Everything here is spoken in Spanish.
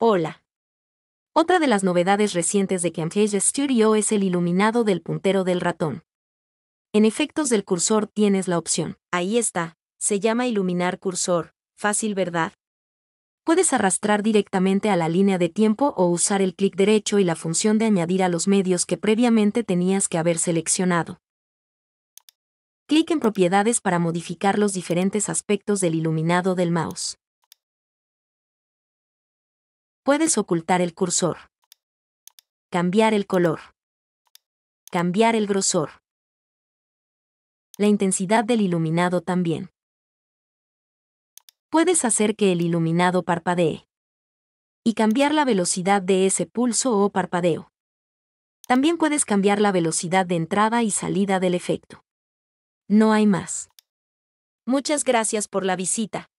Hola. Otra de las novedades recientes de Camtasia Studio es el iluminado del puntero del ratón. En efectos del cursor tienes la opción. Ahí está. Se llama iluminar cursor. Fácil, ¿verdad? Puedes arrastrar directamente a la línea de tiempo o usar el clic derecho y la función de añadir a los medios que previamente tenías que haber seleccionado. Clic en Propiedades para modificar los diferentes aspectos del iluminado del mouse. Puedes ocultar el cursor. Cambiar el color. Cambiar el grosor. La intensidad del iluminado también. Puedes hacer que el iluminado parpadee. Y cambiar la velocidad de ese pulso o parpadeo. También puedes cambiar la velocidad de entrada y salida del efecto. No hay más. Muchas gracias por la visita.